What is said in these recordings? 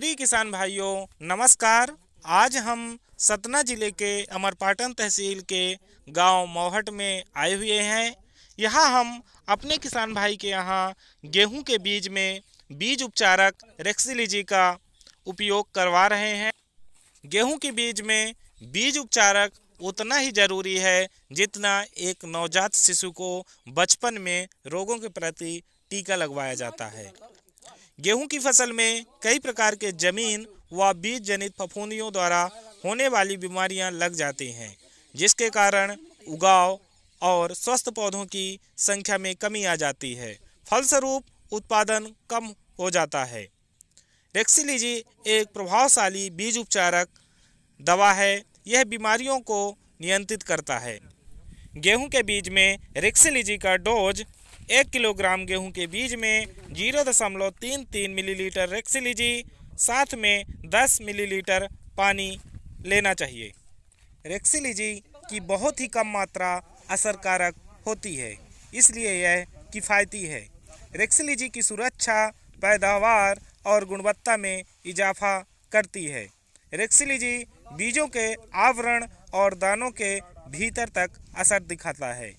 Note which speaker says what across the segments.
Speaker 1: प्रिय किसान भाइयों नमस्कार आज हम सतना जिले के अमरपाटन तहसील के गांव मोहट में आए हुए हैं यहाँ हम अपने किसान भाई के यहाँ गेहूं के बीज में बीज उपचारक रेक्सिलिजी का उपयोग करवा रहे हैं गेहूं के बीज में बीज उपचारक उतना ही जरूरी है जितना एक नवजात शिशु को बचपन में रोगों के प्रति टीका लगवाया जाता है गेहूं की फसल में कई प्रकार के जमीन व बीज जनित फफूंदियों द्वारा होने वाली बीमारियां लग जाती हैं जिसके कारण उगाव और स्वस्थ पौधों की संख्या में कमी आ जाती है फलस्वरूप उत्पादन कम हो जाता है रेक्सिलीजी एक प्रभावशाली बीज उपचारक दवा है यह बीमारियों को नियंत्रित करता है गेहूं के बीज में रेक्सिलीजी का डोज एक किलोग्राम गेहूं के बीज में जीरो दशमलव तीन तीन मिलीलीटर लीजिए साथ में दस मिलीलीटर पानी लेना चाहिए रेक्सिलिजी की बहुत ही कम मात्रा असरकारक होती है इसलिए यह किफ़ायती है रेक्सिलीजी की सुरक्षा पैदावार और गुणवत्ता में इजाफा करती है रेक्सिलीजी बीजों के आवरण और दानों के भीतर तक असर दिखाता है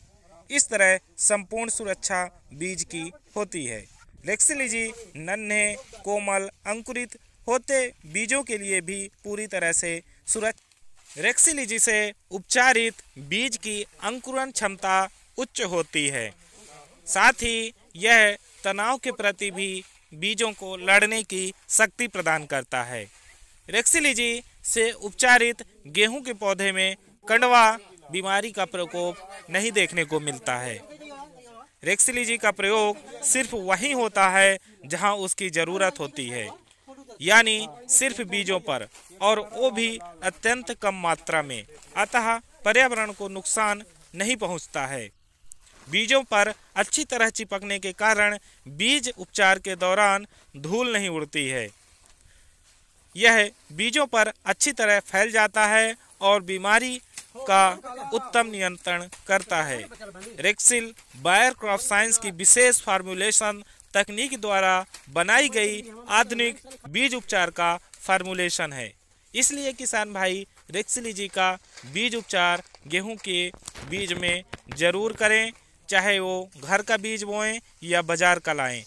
Speaker 1: इस तरह संपूर्ण सुरक्षा बीज की होती है लेक्सिलिजी नन्हे कोमल अंकुरित होते बीजों के लिए भी पूरी तरह से सुरक्षा रेक्सिलिजी से उपचारित बीज की अंकुरण क्षमता उच्च होती है साथ ही यह तनाव के प्रति भी बीजों को लड़ने की शक्ति प्रदान करता है रेक्सिलिजी से उपचारित गेहूं के पौधे में कंडवा बीमारी का प्रकोप नहीं देखने को मिलता है रेक्सिलीजी का प्रयोग सिर्फ वहीं होता है जहां उसकी ज़रूरत होती है यानी सिर्फ बीजों पर और वो भी अत्यंत कम मात्रा में अतः पर्यावरण को नुकसान नहीं पहुंचता है बीजों पर अच्छी तरह चिपकने के कारण बीज उपचार के दौरान धूल नहीं उड़ती है यह बीजों पर अच्छी तरह फैल जाता है और बीमारी का उत्तम नियंत्रण करता है रेक्सिल बायर क्रॉप साइंस की विशेष फार्मूलेशन तकनीक द्वारा बनाई गई आधुनिक बीज उपचार का फार्मूलेशन है इसलिए किसान भाई रेक्सिलीजी का बीज उपचार गेहूं के बीज में ज़रूर करें चाहे वो घर का बीज बोएं या बाज़ार का लाएं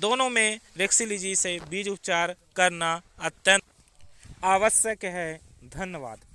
Speaker 1: दोनों में रेक्सिलीजी से बीज उपचार करना अत्यंत आवश्यक है धन्यवाद